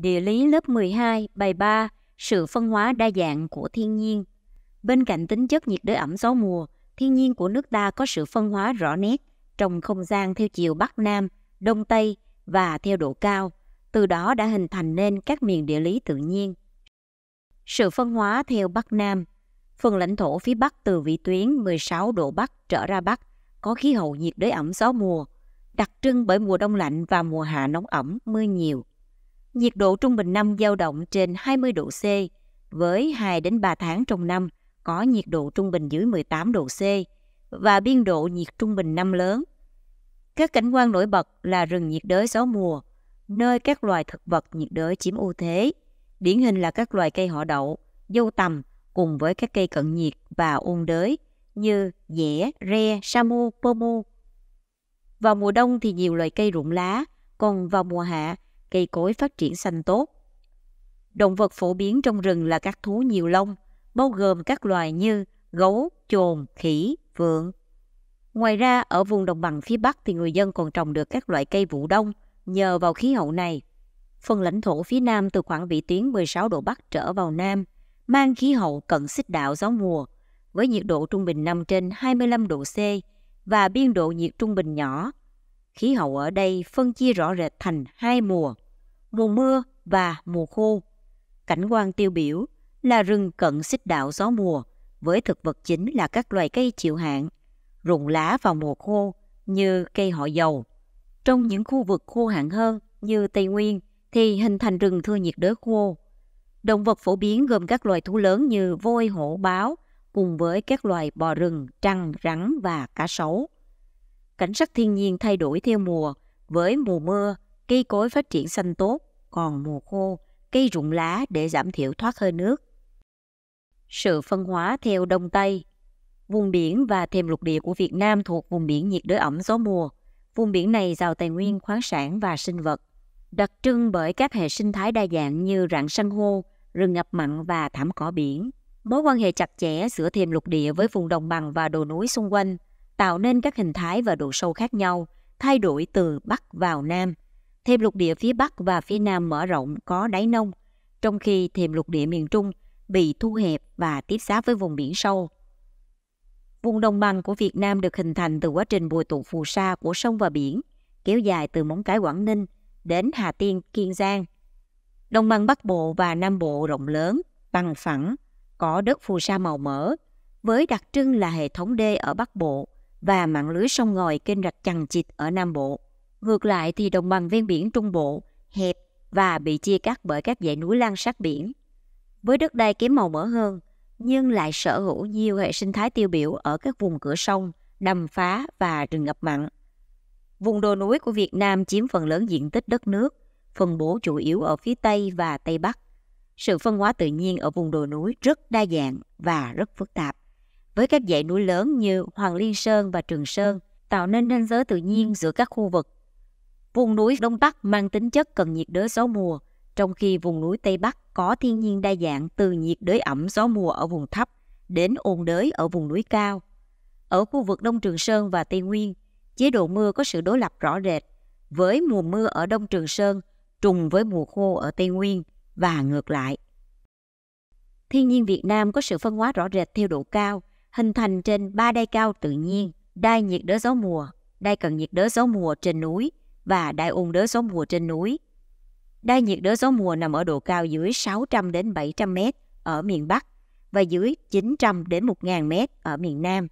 Địa lý lớp 12, bài 3, sự phân hóa đa dạng của thiên nhiên. Bên cạnh tính chất nhiệt đới ẩm gió mùa, thiên nhiên của nước ta có sự phân hóa rõ nét trong không gian theo chiều Bắc Nam, Đông Tây và theo độ cao, từ đó đã hình thành nên các miền địa lý tự nhiên. Sự phân hóa theo Bắc Nam Phần lãnh thổ phía Bắc từ vị tuyến 16 độ Bắc trở ra Bắc có khí hậu nhiệt đới ẩm gió mùa, đặc trưng bởi mùa đông lạnh và mùa hạ nóng ẩm, mưa nhiều nhiệt độ trung bình năm dao động trên 20 độ C, với 2 đến 3 tháng trong năm có nhiệt độ trung bình dưới 18 độ C và biên độ nhiệt trung bình năm lớn. Các cảnh quan nổi bật là rừng nhiệt đới gió mùa, nơi các loài thực vật nhiệt đới chiếm ưu thế, điển hình là các loài cây họ đậu, dâu tầm cùng với các cây cận nhiệt và ôn đới như dẻ, re, samu, pomo. Vào mùa đông thì nhiều loài cây rụng lá, còn vào mùa hạ cây cối phát triển xanh tốt. Động vật phổ biến trong rừng là các thú nhiều lông, bao gồm các loài như gấu, chồn, khỉ, vượn. Ngoài ra, ở vùng đồng bằng phía Bắc thì người dân còn trồng được các loại cây vụ đông nhờ vào khí hậu này. Phần lãnh thổ phía Nam từ khoảng vĩ tuyến 16 độ Bắc trở vào Nam, mang khí hậu cận xích đạo gió mùa, với nhiệt độ trung bình nằm trên 25 độ C và biên độ nhiệt trung bình nhỏ Khí hậu ở đây phân chia rõ rệt thành hai mùa, mùa mưa và mùa khô. Cảnh quan tiêu biểu là rừng cận xích đạo gió mùa với thực vật chính là các loài cây chịu hạn, rụng lá vào mùa khô như cây họ dầu. Trong những khu vực khô hạn hơn như Tây Nguyên thì hình thành rừng thưa nhiệt đới khô. Động vật phổ biến gồm các loài thú lớn như voi, hổ, báo cùng với các loài bò rừng, trăng, rắn và cá sấu cảnh sắc thiên nhiên thay đổi theo mùa. Với mùa mưa, cây cối phát triển xanh tốt, còn mùa khô, cây rụng lá để giảm thiểu thoát hơi nước. Sự phân hóa theo Đông Tây Vùng biển và thềm lục địa của Việt Nam thuộc vùng biển nhiệt đới ẩm gió mùa. Vùng biển này giàu tài nguyên khoáng sản và sinh vật, đặc trưng bởi các hệ sinh thái đa dạng như rạn san hô, rừng ngập mặn và thảm cỏ biển. Mối quan hệ chặt chẽ giữa thềm lục địa với vùng đồng bằng và đồ núi xung quanh – tạo nên các hình thái và độ sâu khác nhau, thay đổi từ Bắc vào Nam. Thềm lục địa phía Bắc và phía Nam mở rộng có đáy nông, trong khi thềm lục địa miền Trung bị thu hẹp và tiếp giáp với vùng biển sâu. Vùng đồng bằng của Việt Nam được hình thành từ quá trình bồi tụ phù sa của sông và biển, kéo dài từ Móng Cái Quảng Ninh đến Hà Tiên, Kiên Giang. Đồng bằng Bắc Bộ và Nam Bộ rộng lớn, bằng phẳng, có đất phù sa màu mỡ, với đặc trưng là hệ thống đê ở Bắc Bộ – và mạng lưới sông ngòi kênh rạch chằng chịt ở Nam Bộ. Ngược lại thì đồng bằng ven biển Trung Bộ hẹp và bị chia cắt bởi các dãy núi lan sát biển. Với đất đai kém màu mỡ hơn, nhưng lại sở hữu nhiều hệ sinh thái tiêu biểu ở các vùng cửa sông, đầm phá và rừng ngập mặn. Vùng đồi núi của Việt Nam chiếm phần lớn diện tích đất nước, phân bố chủ yếu ở phía Tây và Tây Bắc. Sự phân hóa tự nhiên ở vùng đồi núi rất đa dạng và rất phức tạp với các dãy núi lớn như Hoàng Liên Sơn và Trường Sơn, tạo nên ranh giới tự nhiên ừ. giữa các khu vực. Vùng núi Đông Bắc mang tính chất cần nhiệt đới gió mùa, trong khi vùng núi Tây Bắc có thiên nhiên đa dạng từ nhiệt đới ẩm gió mùa ở vùng thấp đến ôn đới ở vùng núi cao. Ở khu vực Đông Trường Sơn và Tây Nguyên, chế độ mưa có sự đối lập rõ rệt, với mùa mưa ở Đông Trường Sơn trùng với mùa khô ở Tây Nguyên và ngược lại. Thiên nhiên Việt Nam có sự phân hóa rõ rệt theo độ cao, hình thành trên ba đai cao tự nhiên, đai nhiệt đới gió mùa, đai cận nhiệt đới gió mùa trên núi và đai ôn đới gió mùa trên núi. Đai nhiệt đới gió mùa nằm ở độ cao dưới 600 đến 700 m ở miền Bắc và dưới 900 đến 1000 m ở miền Nam.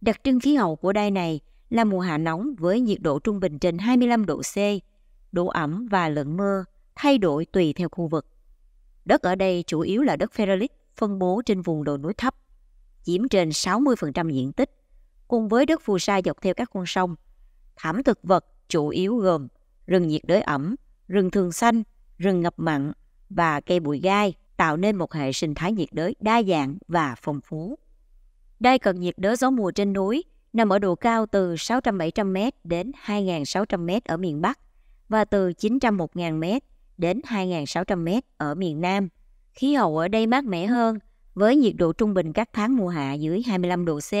Đặc trưng khí hậu của đai này là mùa hạ nóng với nhiệt độ trung bình trên 25 độ C, độ ẩm và lượng mưa thay đổi tùy theo khu vực. Đất ở đây chủ yếu là đất ferrolic phân bố trên vùng đồi núi thấp chiếm trên 60% diện tích, cùng với đất phù sa dọc theo các con sông. Thảm thực vật chủ yếu gồm rừng nhiệt đới ẩm, rừng thường xanh, rừng ngập mặn và cây bụi gai tạo nên một hệ sinh thái nhiệt đới đa dạng và phong phú. Đai cận nhiệt đới gió mùa trên núi nằm ở độ cao từ 600-700 m đến 2.600 m ở miền Bắc và từ 900-1.000 m đến 2.600 m ở miền Nam. Khí hậu ở đây mát mẻ hơn với nhiệt độ trung bình các tháng mùa hạ dưới 25 độ C,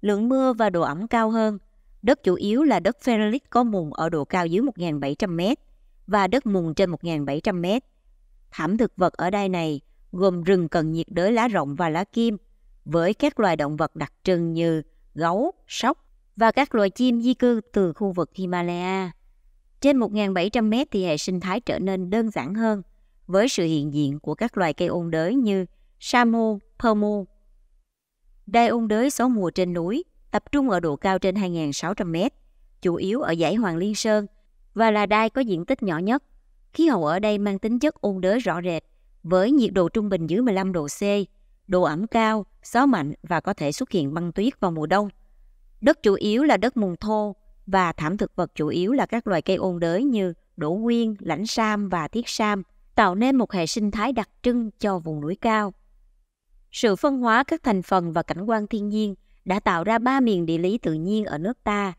lượng mưa và độ ẩm cao hơn. Đất chủ yếu là đất ferrolic có mùn ở độ cao dưới 1.700 m và đất mùn trên 1.700 m. Thảm thực vật ở đây này gồm rừng cần nhiệt đới lá rộng và lá kim, với các loài động vật đặc trưng như gấu, sóc và các loài chim di cư từ khu vực Himalaya. Trên 1.700 m thì hệ sinh thái trở nên đơn giản hơn, với sự hiện diện của các loài cây ôn đới như Samo, Permo. Đai ung đới gió mùa trên núi, tập trung ở độ cao trên 2.600m, chủ yếu ở dãy Hoàng Liên Sơn và là đai có diện tích nhỏ nhất. Khí hậu ở đây mang tính chất ôn đới rõ rệt, với nhiệt độ trung bình dưới 15 độ C, độ ẩm cao, gió mạnh và có thể xuất hiện băng tuyết vào mùa đông. Đất chủ yếu là đất mùn thô và thảm thực vật chủ yếu là các loài cây ôn đới như đổ nguyên lãnh sam và thiết sam, tạo nên một hệ sinh thái đặc trưng cho vùng núi cao. Sự phân hóa các thành phần và cảnh quan thiên nhiên đã tạo ra ba miền địa lý tự nhiên ở nước ta.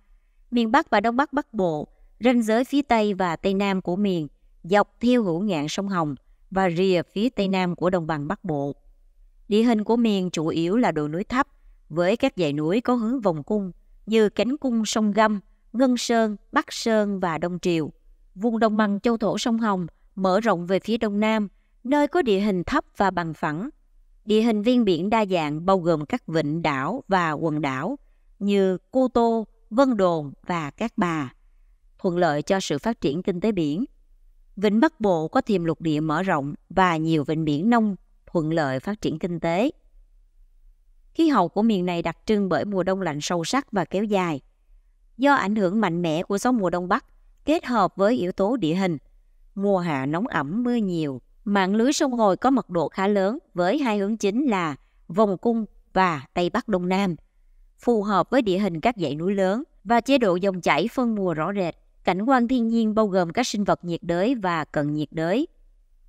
Miền Bắc và Đông Bắc Bắc Bộ, ranh giới phía Tây và Tây Nam của miền, dọc theo hữu ngạn sông Hồng và rìa phía Tây Nam của đồng bằng Bắc Bộ. Địa hình của miền chủ yếu là đồi núi thấp, với các dãy núi có hướng vòng cung như cánh cung sông Gâm, Ngân Sơn, Bắc Sơn và Đông Triều. Vùng đồng bằng châu thổ sông Hồng mở rộng về phía đông nam, nơi có địa hình thấp và bằng phẳng, Địa hình ven biển đa dạng bao gồm các vịnh đảo và quần đảo như Cô Tô, Vân Đồn và Cát Bà, thuận lợi cho sự phát triển kinh tế biển. Vịnh Bắc Bộ có tiềm lục địa mở rộng và nhiều vịnh biển nông thuận lợi phát triển kinh tế. Khí hậu của miền này đặc trưng bởi mùa đông lạnh sâu sắc và kéo dài. Do ảnh hưởng mạnh mẽ của gió mùa đông bắc kết hợp với yếu tố địa hình, mùa hạ nóng ẩm mưa nhiều Mạng lưới sông ngồi có mật độ khá lớn với hai hướng chính là vòng cung và Tây Bắc Đông Nam, phù hợp với địa hình các dãy núi lớn và chế độ dòng chảy phân mùa rõ rệt. Cảnh quan thiên nhiên bao gồm các sinh vật nhiệt đới và cận nhiệt đới.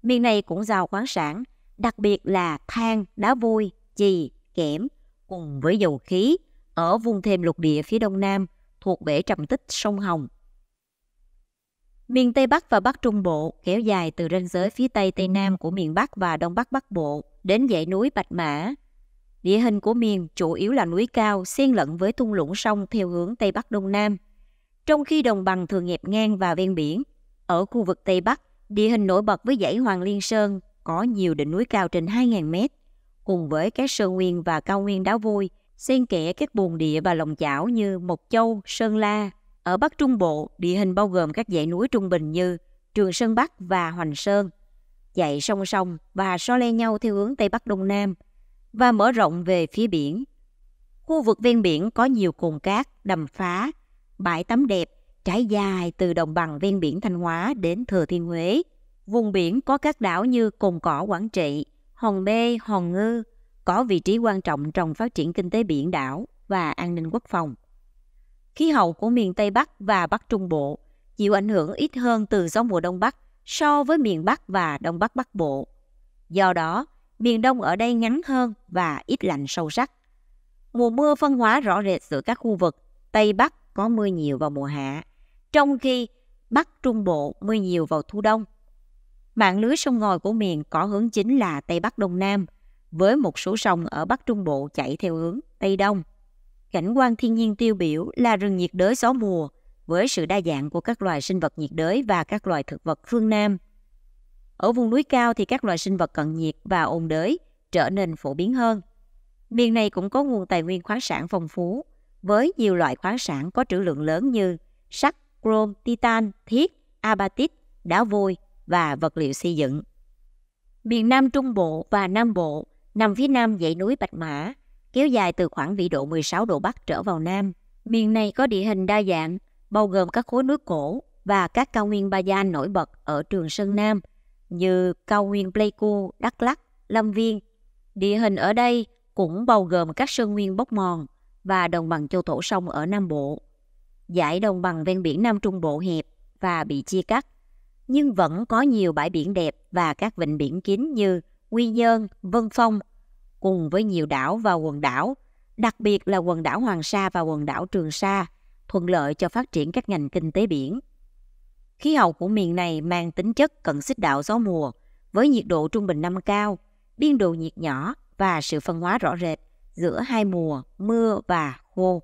Miền này cũng giàu khoáng sản, đặc biệt là than, đá vôi, chì, kẽm cùng với dầu khí ở vùng thềm lục địa phía đông nam thuộc bể trầm tích sông Hồng Miền Tây Bắc và Bắc Trung Bộ kéo dài từ ranh giới phía Tây Tây Nam của miền Bắc và Đông Bắc Bắc Bộ đến dãy núi Bạch Mã. Địa hình của miền chủ yếu là núi cao, xen lẫn với thung lũng sông theo hướng Tây Bắc Đông Nam. Trong khi đồng bằng thường nghẹp ngang và ven biển, ở khu vực Tây Bắc, địa hình nổi bật với dãy Hoàng Liên Sơn có nhiều đỉnh núi cao trên 2.000 mét, cùng với các sơn nguyên và cao nguyên đá vôi, xen kẽ các bồn địa và lòng chảo như Mộc Châu, Sơn La, ở Bắc Trung Bộ, địa hình bao gồm các dãy núi trung bình như Trường Sơn Bắc và Hoành Sơn, chạy song song và so le nhau theo hướng Tây Bắc Đông Nam và mở rộng về phía biển. Khu vực ven biển có nhiều cồn cát, đầm phá, bãi tắm đẹp trải dài từ đồng bằng ven biển Thanh Hóa đến Thừa Thiên Huế. Vùng biển có các đảo như Cồn Cỏ Quảng Trị, Hòn Bê, Hòn Ngư, có vị trí quan trọng trong phát triển kinh tế biển đảo và an ninh quốc phòng. Khí hậu của miền Tây Bắc và Bắc Trung Bộ chịu ảnh hưởng ít hơn từ gió mùa Đông Bắc so với miền Bắc và Đông Bắc Bắc Bộ. Do đó, miền Đông ở đây ngắn hơn và ít lạnh sâu sắc. Mùa mưa phân hóa rõ rệt giữa các khu vực Tây Bắc có mưa nhiều vào mùa hạ, trong khi Bắc Trung Bộ mưa nhiều vào thu đông. Mạng lưới sông ngòi của miền có hướng chính là Tây Bắc Đông Nam, với một số sông ở Bắc Trung Bộ chảy theo hướng Tây Đông. Cảnh quan thiên nhiên tiêu biểu là rừng nhiệt đới gió mùa với sự đa dạng của các loài sinh vật nhiệt đới và các loài thực vật phương Nam. Ở vùng núi cao thì các loài sinh vật cận nhiệt và ôn đới trở nên phổ biến hơn. Miền này cũng có nguồn tài nguyên khoáng sản phong phú, với nhiều loại khoáng sản có trữ lượng lớn như sắt, chrome, titan, thiết, apatit, đá vôi và vật liệu xây dựng. Miền Nam Trung Bộ và Nam Bộ nằm phía nam dãy núi Bạch Mã, kéo dài từ khoảng vĩ độ 16 độ Bắc trở vào Nam. Miền này có địa hình đa dạng, bao gồm các khối núi cổ và các cao nguyên ba gian nổi bật ở Trường Sơn Nam như cao nguyên Pleiku, Đắk Lắk, Lâm Viên. Địa hình ở đây cũng bao gồm các sơn nguyên bốc mòn và đồng bằng châu thổ sông ở Nam Bộ. Giải đồng bằng ven biển Nam Trung Bộ hẹp và bị chia cắt, nhưng vẫn có nhiều bãi biển đẹp và các vịnh biển kín như Quy Nhơn, Vân Phong, cùng với nhiều đảo và quần đảo, đặc biệt là quần đảo Hoàng Sa và quần đảo Trường Sa, thuận lợi cho phát triển các ngành kinh tế biển. Khí hậu của miền này mang tính chất cận xích đạo gió mùa, với nhiệt độ trung bình năm cao, biên độ nhiệt nhỏ và sự phân hóa rõ rệt giữa hai mùa mưa và khô.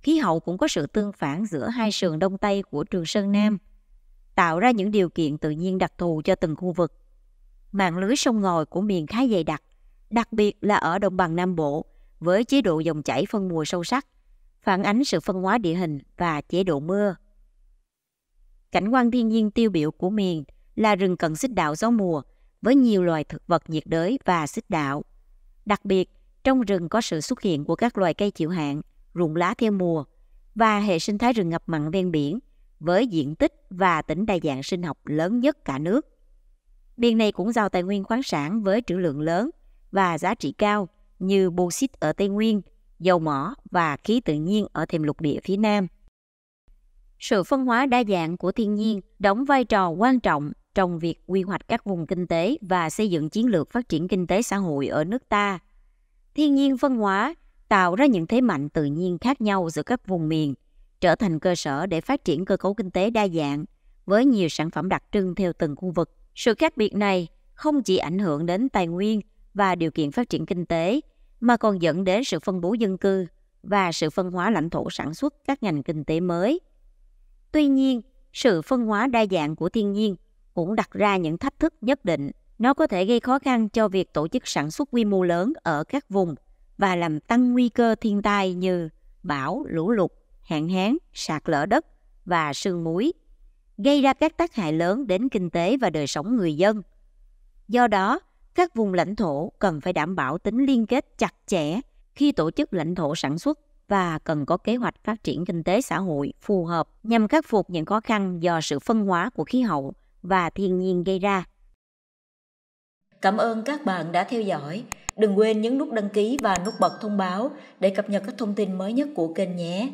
Khí hậu cũng có sự tương phản giữa hai sườn đông tây của Trường Sơn Nam, tạo ra những điều kiện tự nhiên đặc thù cho từng khu vực. Mạng lưới sông ngòi của miền khá dày đặc, đặc biệt là ở đồng bằng Nam Bộ, với chế độ dòng chảy phân mùa sâu sắc, phản ánh sự phân hóa địa hình và chế độ mưa. Cảnh quan thiên nhiên tiêu biểu của miền là rừng cận xích đạo gió mùa với nhiều loài thực vật nhiệt đới và xích đạo. Đặc biệt, trong rừng có sự xuất hiện của các loài cây chịu hạn, rụng lá theo mùa và hệ sinh thái rừng ngập mặn ven biển với diện tích và tính đa dạng sinh học lớn nhất cả nước. Biên này cũng giàu tài nguyên khoáng sản với trữ lượng lớn, và giá trị cao như bô xít ở Tây Nguyên, dầu mỏ và khí tự nhiên ở thềm lục địa phía Nam. Sự phân hóa đa dạng của thiên nhiên đóng vai trò quan trọng trong việc quy hoạch các vùng kinh tế và xây dựng chiến lược phát triển kinh tế xã hội ở nước ta. Thiên nhiên phân hóa tạo ra những thế mạnh tự nhiên khác nhau giữa các vùng miền, trở thành cơ sở để phát triển cơ cấu kinh tế đa dạng với nhiều sản phẩm đặc trưng theo từng khu vực. Sự khác biệt này không chỉ ảnh hưởng đến tài nguyên và điều kiện phát triển kinh tế, mà còn dẫn đến sự phân bố dân cư và sự phân hóa lãnh thổ sản xuất các ngành kinh tế mới. Tuy nhiên, sự phân hóa đa dạng của thiên nhiên cũng đặt ra những thách thức nhất định. Nó có thể gây khó khăn cho việc tổ chức sản xuất quy mô lớn ở các vùng và làm tăng nguy cơ thiên tai như bão, lũ lụt, hạn hán, sạt lở đất và sương muối, gây ra các tác hại lớn đến kinh tế và đời sống người dân. Do đó, các vùng lãnh thổ cần phải đảm bảo tính liên kết chặt chẽ khi tổ chức lãnh thổ sản xuất và cần có kế hoạch phát triển kinh tế xã hội phù hợp nhằm khắc phục những khó khăn do sự phân hóa của khí hậu và thiên nhiên gây ra. Cảm ơn các bạn đã theo dõi. Đừng quên nhấn nút đăng ký và nút bật thông báo để cập nhật các thông tin mới nhất của kênh nhé.